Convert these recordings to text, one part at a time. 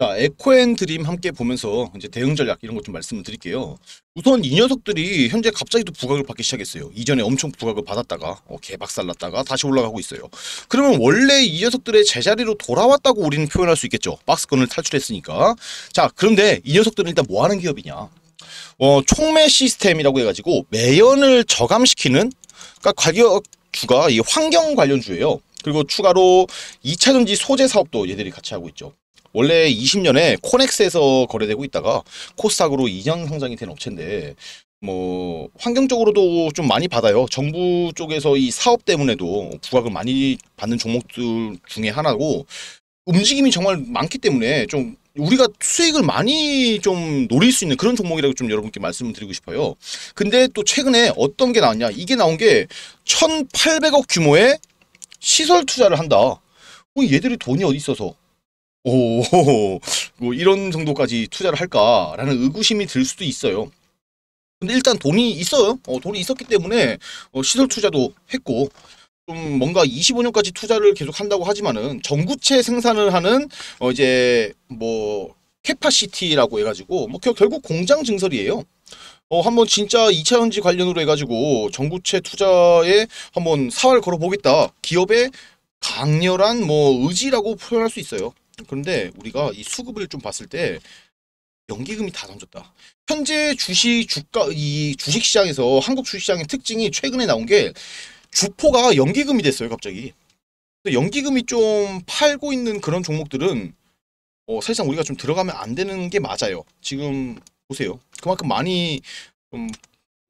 자, 에코앤 드림 함께 보면서 이제 대응 전략 이런 것 좀 말씀을 드릴게요. 우선 이 녀석들이 현재 갑자기 또 부각을 받기 시작했어요. 이전에 엄청 부각을 받았다가 어, 개박살났다가 다시 올라가고 있어요. 그러면 원래 이 녀석들의 제자리로 돌아왔다고 우리는 표현할 수 있겠죠. 박스권을 탈출했으니까. 자, 그런데 이 녀석들은 일단 뭐 하는 기업이냐? 어, 총매 시스템이라고 해가지고 매연을 저감시키는 그러니까 가격 주가 이 환경 관련주예요. 그리고 추가로 2차전지 소재 사업도 얘들이 같이 하고 있죠. 원래 20년에 코넥스에서 거래되고 있다가 코스닥으로 2년 상장이 된 업체인데 뭐 환경적으로도 좀 많이 받아요. 정부 쪽에서 이 사업 때문에도 부각을 많이 받는 종목들 중에 하나고 움직임이 정말 많기 때문에 좀 우리가 수익을 많이 좀 노릴 수 있는 그런 종목이라고 좀 여러분께 말씀을 드리고 싶어요. 근데 또 최근에 어떤 게 나왔냐? 이게 나온 게 1,800억 규모의 시설 투자를 한다. 어, 얘들이 돈이 어디 있어서 오, 뭐 이런 정도까지 투자를 할까라는 의구심이 들 수도 있어요. 근데 일단 돈이 있어요. 어, 돈이 있었기 때문에 어, 시설 투자도 했고 좀 뭔가 25년까지 투자를 계속 한다고 하지만은 전구체 생산을 하는 어, 이제 뭐 캐파시티라고 해가지고 뭐 결국 공장 증설이에요. 어, 한번 진짜 2차 전지 관련으로 해가지고 전구체 투자에 한번 사활 걸어보겠다. 기업의 강렬한 뭐 의지라고 표현할 수 있어요. 그런데 우리가 이 수급을 좀 봤을 때 연기금이 다 던졌다. 현재 주식 주가 이 주식 시장에서 한국 주식 시장의 특징이 최근에 나온 게 주포가 연기금이 됐어요, 갑자기. 연기금이 좀 팔고 있는 그런 종목들은 어, 사실상 우리가 좀 들어가면 안 되는 게 맞아요. 지금 보세요. 그만큼 많이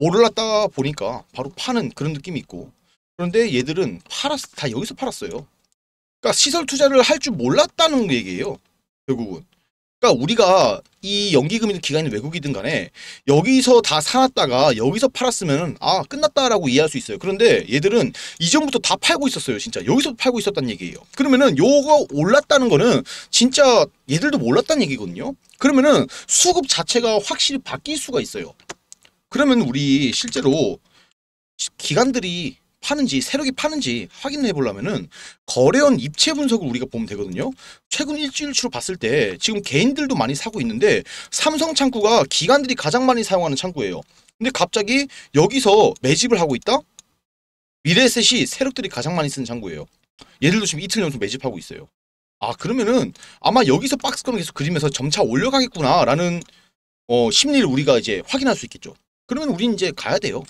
좀올랐다 보니까 바로 파는 그런 느낌이 있고 그런데 얘들은 팔았 다 여기서 팔았어요. 그러니까 시설 투자를 할 줄 몰랐다는 얘기예요. 결국은. 그러니까 우리가 이 연기금이든 기간이 외국이든 간에 여기서 다 사놨다가 여기서 팔았으면 아 끝났다라고 이해할 수 있어요. 그런데 얘들은 이전부터 다 팔고 있었어요. 진짜 여기서 팔고 있었다는 얘기예요. 그러면은 요거 올랐다는 거는 진짜 얘들도 몰랐다는 얘기거든요. 그러면은 수급 자체가 확실히 바뀔 수가 있어요. 그러면 우리 실제로 기간들이 파는지 세력이 파는지 확인 해보려면은 거래원 입체 분석을 우리가 보면 되거든요. 최근 일주일치로 봤을 때 지금 개인들도 많이 사고 있는데 삼성 창구가 기관들이 가장 많이 사용하는 창구예요. 근데 갑자기 여기서 매집을 하고 있다? 미래셋이 세력들이 가장 많이 쓰는 창구예요. 얘들도 지금 이틀 연속 매집하고 있어요. 아 그러면은 아마 여기서 박스권 계속 그리면서 점차 올려가겠구나라는 어, 심리를 우리가 이제 확인할 수 있겠죠. 그러면 우린 이제 가야 돼요.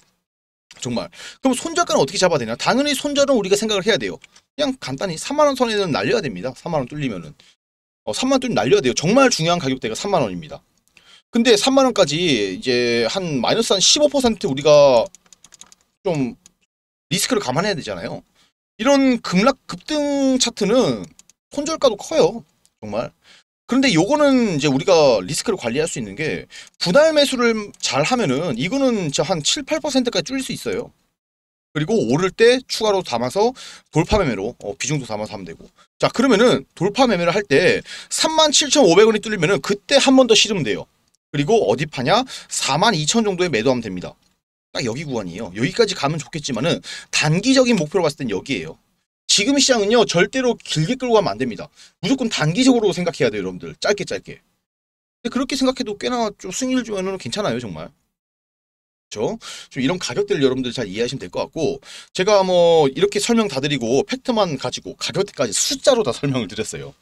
정말. 그럼 손절가는 어떻게 잡아야 되냐? 당연히 손절은 우리가 생각을 해야 돼요. 그냥 간단히 3만원 선에는 날려야 됩니다. 3만원 뚫리면은. 어, 3만원 뚫리면 날려야 돼요. 정말 중요한 가격대가 3만원입니다. 근데 3만원까지 이제 한 마이너스 한 15% 우리가 좀 리스크를 감안해야 되잖아요. 이런 급락 급등 차트는 손절가도 커요. 정말. 그런데 요거는 이제 우리가 리스크를 관리할 수 있는 게 분할 매수를 잘 하면은 이거는 한 7, 8%까지 줄일 수 있어요. 그리고 오를 때 추가로 담아서 돌파 매매로 어, 비중도 담아서 하면 되고 자 그러면은 돌파 매매를 할 때 37,500원이 뚫리면은 그때 한 번 더실으면 돼요. 그리고 어디 파냐 42,000 정도에 매도하면 됩니다. 딱 여기 구간이에요. 여기까지 가면 좋겠지만은 단기적인 목표로 봤을 땐 여기에요. 지금 시장은요 절대로 길게 끌고 가면 안 됩니다. 무조건 단기적으로 생각해야 돼요 여러분들. 짧게 짧게. 근데 그렇게 생각해도 꽤나 좀 수익률 주면은 괜찮아요 정말. 그렇죠? 이런 가격대를 여러분들 잘 이해하시면 될 것 같고 제가 뭐 이렇게 설명 다 드리고 팩트만 가지고 가격대까지 숫자로 다 설명을 드렸어요.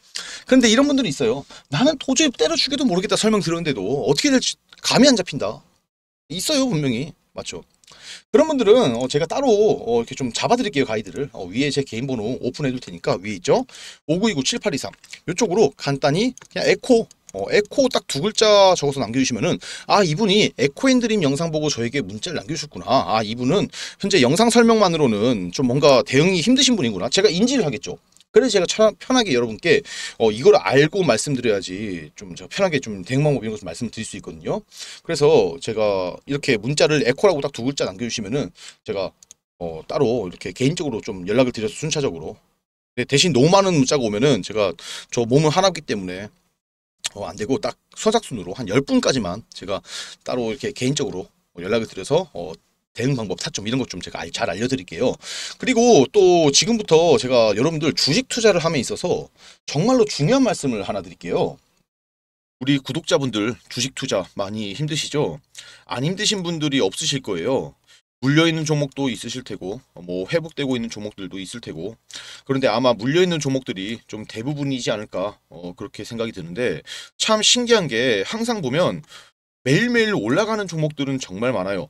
그런데 이런 분들이 있어요. 나는 도저히 때려죽여도 모르겠다 설명 들었는데도 어떻게 될지 감이 안 잡힌다. 있어요 분명히. 맞죠? 그런 분들은 어, 제가 따로 어, 이렇게 좀 잡아드릴게요 가이드를 어, 위에 제 개인 번호 오픈해둘 테니까 위에 있죠 5929783 이쪽으로 간단히 그냥 에코 어, 에코 딱 두 글자 적어서 남겨주시면은 아 이분이 에코인드림 영상 보고 저에게 문자를 남겨주셨구나 아 이분은 현재 영상 설명만으로는 좀 뭔가 대응이 힘드신 분이구나 제가 인지를 하겠죠 그래서 제가 천, 편하게 여러분께 어, 이걸 알고 말씀드려야지 좀 제가 편하게 좀 대응 방법 이런 것을 말씀드릴 수 있거든요. 그래서 제가 이렇게 문자를 에코라고 딱 두 글자 남겨주시면은 제가 어, 따로 이렇게 개인적으로 좀 연락을 드려서 순차적으로 대신 너무 많은 문자가 오면은 제가 저 몸은 하나기 때문에 어, 안 되고 딱 서작순으로 한 열분까지만 제가 따로 이렇게 개인적으로 연락을 드려서 어, 대응 방법, 타점 이런 것 좀 제가 잘 알려드릴게요. 그리고 또 지금부터 제가 여러분들 주식 투자를 함에 있어서 정말로 중요한 말씀을 하나 드릴게요. 우리 구독자분들 주식 투자 많이 힘드시죠? 안 힘드신 분들이 없으실 거예요. 물려있는 종목도 있으실 테고 뭐 회복되고 있는 종목들도 있을 테고 그런데 아마 물려있는 종목들이 좀 대부분이지 않을까 어, 그렇게 생각이 드는데 참 신기한 게 항상 보면 매일매일 올라가는 종목들은 정말 많아요.